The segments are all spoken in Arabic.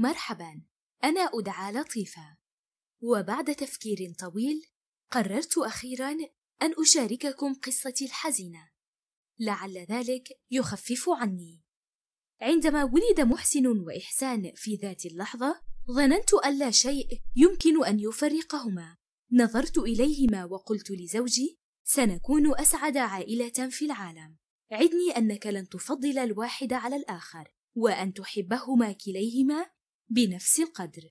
مرحبا انا ادعى لطيفه وبعد تفكير طويل قررت اخيرا ان اشارككم قصتي الحزينه لعل ذلك يخفف عني عندما ولد محسن واحسان في ذات اللحظه ظننت ان لا شيء يمكن ان يفرقهما نظرت اليهما وقلت لزوجي سنكون اسعد عائله في العالم عدني انك لن تفضل الواحد على الاخر وان تحبهما كليهما بنفس القدر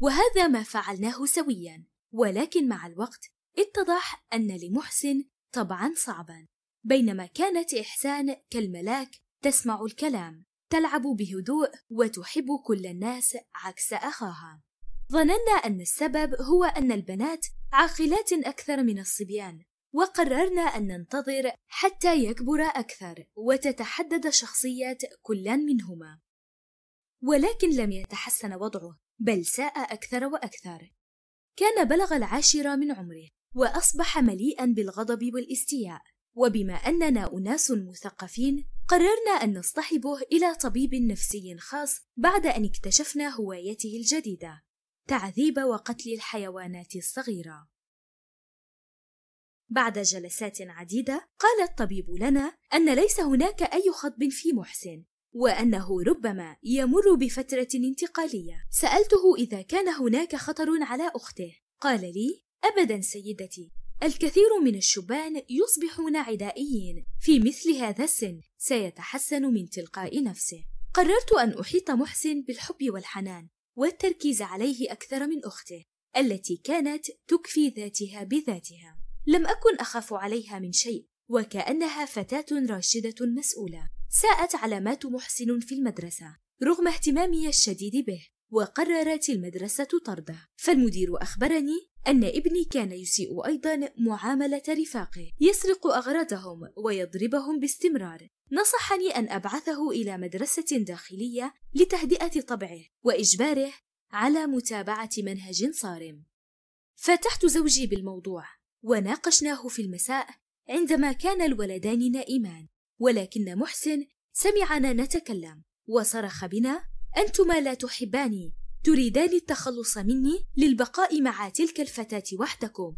وهذا ما فعلناه سويا ولكن مع الوقت اتضح أن لمحسن طبعا صعبا بينما كانت إحسان كالملاك تسمع الكلام تلعب بهدوء وتحب كل الناس عكس أخاها ظننا أن السبب هو أن البنات عاقلات أكثر من الصبيان وقررنا أن ننتظر حتى يكبر أكثر وتتحدد شخصية كل منهما ولكن لم يتحسن وضعه بل ساء أكثر وأكثر كان بلغ العاشرة من عمره وأصبح مليئا بالغضب والاستياء وبما أننا أناس مثقفين قررنا أن نصطحبه إلى طبيب نفسي خاص بعد أن اكتشفنا هوايته الجديدة تعذيب وقتل الحيوانات الصغيرة بعد جلسات عديدة قال الطبيب لنا أن ليس هناك أي خطب في محسن وأنه ربما يمر بفترة انتقالية. سألته إذا كان هناك خطر على أخته، قال لي: أبدا سيدتي، الكثير من الشبان يصبحون عدائيين في مثل هذا السن، سيتحسن من تلقاء نفسه. قررت أن أحيط محسن بالحب والحنان، والتركيز عليه أكثر من أخته، التي كانت تكفي ذاتها بذاتها. لم أكن أخاف عليها من شيء، وكأنها فتاة راشدة مسؤولة. ساءت علامات محسن في المدرسة رغم اهتمامي الشديد به وقررت المدرسة طرده فالمدير أخبرني أن ابني كان يسيء أيضا معاملة رفاقه يسرق أغراضهم ويضربهم باستمرار نصحني أن أبعثه إلى مدرسة داخلية لتهدئة طبعه وإجباره على متابعة منهج صارم فتحت زوجي بالموضوع وناقشناه في المساء عندما كان الولدان نائمان ولكن محسن سمعنا نتكلم وصرخ بنا أنتما لا تحباني تريدان التخلص مني للبقاء مع تلك الفتاة وحدكم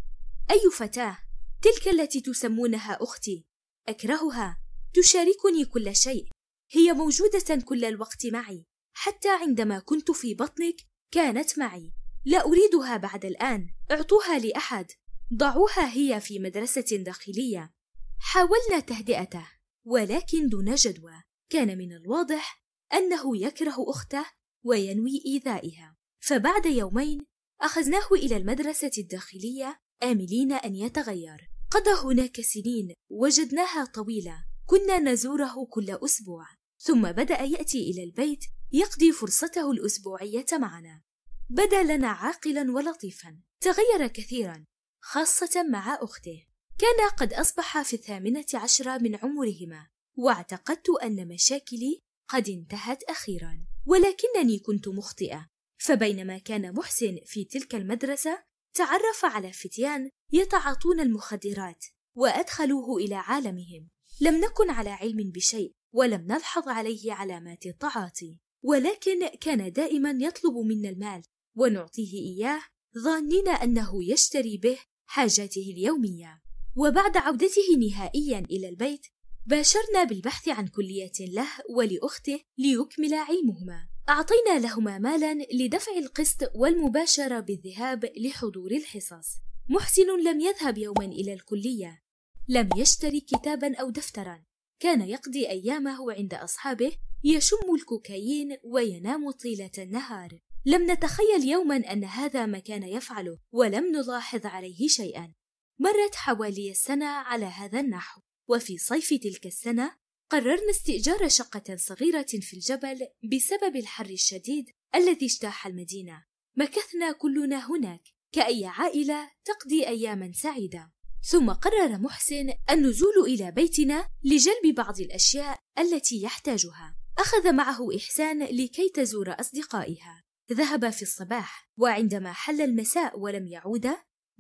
أي فتاة؟ تلك التي تسمونها أختي أكرهها تشاركني كل شيء هي موجودة كل الوقت معي حتى عندما كنت في بطنك كانت معي لا أريدها بعد الآن اعطوها لأحد ضعوها هي في مدرسة داخلية حاولنا تهدئته ولكن دون جدوى كان من الواضح أنه يكره أخته وينوي إيذائها فبعد يومين أخذناه إلى المدرسة الداخلية آملين أن يتغير قضى هناك سنين وجدناها طويلة كنا نزوره كل أسبوع ثم بدأ يأتي إلى البيت يقضي فرصته الأسبوعية معنا بدا لنا عاقلا ولطيفا تغير كثيرا خاصة مع أخته كان قد أصبح في الثامنة عشرة من عمرهما واعتقدت أن مشاكلي قد انتهت أخيرا ولكنني كنت مخطئة فبينما كان محسن في تلك المدرسة تعرف على فتيان يتعاطون المخدرات وأدخلوه إلى عالمهم لم نكن على علم بشيء ولم نلحظ عليه علامات التعاطي ولكن كان دائما يطلب منا المال ونعطيه إياه ظانين أنه يشتري به حاجاته اليومية وبعد عودته نهائيا إلى البيت باشرنا بالبحث عن كلية له ولأخته ليكملا علمهما أعطينا لهما مالا لدفع القسط والمباشرة بالذهاب لحضور الحصص محسن لم يذهب يوما إلى الكلية لم يشتري كتابا أو دفترا كان يقضي أيامه عند أصحابه يشم الكوكايين وينام طيلة النهار لم نتخيل يوما أن هذا ما كان يفعله ولم نلاحظ عليه شيئا مرت حوالي سنة على هذا النحو وفي صيف تلك السنة قررنا استئجار شقة صغيرة في الجبل بسبب الحر الشديد الذي اجتاح المدينة مكثنا كلنا هناك كأي عائلة تقضي أياما سعيدة ثم قرر محسن النزول إلى بيتنا لجلب بعض الأشياء التي يحتاجها أخذ معه إحسان لكي تزور أصدقائها ذهب في الصباح وعندما حل المساء ولم يعود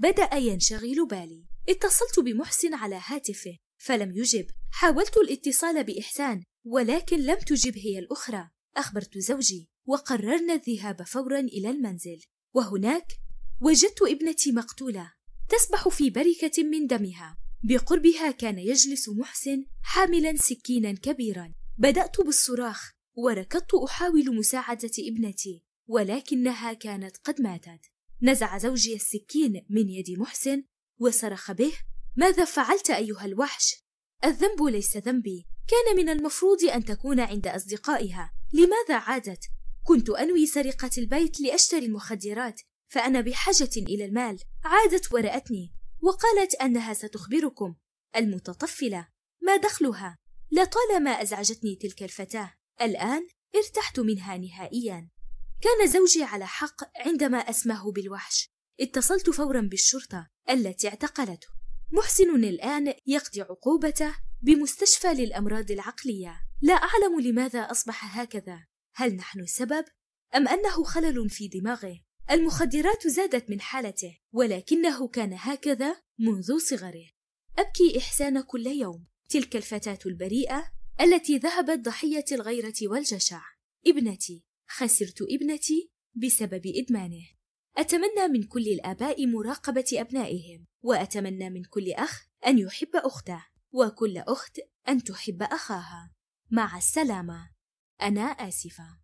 بدأ ينشغل بالي اتصلت بمحسن على هاتفه فلم يجب حاولت الاتصال بإحسان ولكن لم تجب هي الأخرى أخبرت زوجي وقررنا الذهاب فورا إلى المنزل وهناك وجدت ابنتي مقتولة تسبح في بركة من دمها بقربها كان يجلس محسن حاملا سكينا كبيرا بدأت بالصراخ وركضت أحاول مساعدة ابنتي ولكنها كانت قد ماتت نزع زوجي السكين من يد محسن وصرخ به ماذا فعلت أيها الوحش؟ الذنب ليس ذنبي كان من المفروض أن تكون عند أصدقائها لماذا عادت؟ كنت أنوي سرقة البيت لأشتري المخدرات فأنا بحاجة إلى المال عادت ورأتني وقالت أنها ستخبركم المتطفلة ما دخلها؟ لطالما أزعجتني تلك الفتاة الآن ارتحت منها نهائيا كان زوجي على حق عندما أسماه بالوحش اتصلت فورا بالشرطة التي اعتقلته محسن الآن يقضي عقوبته بمستشفى للأمراض العقلية لا أعلم لماذا أصبح هكذا هل نحن السبب؟ أم أنه خلل في دماغه؟ المخدرات زادت من حالته ولكنه كان هكذا منذ صغره أبكي إحسان كل يوم تلك الفتاة البريئة التي ذهبت ضحية الغيرة والجشع ابنتي خسرت ابنتي بسبب إدمانه. أتمنى من كل الآباء مراقبة أبنائهم، وأتمنى من كل أخ أن يحب أخته، وكل أخت أن تحب أخاها. مع السلامة. أنا آسفة.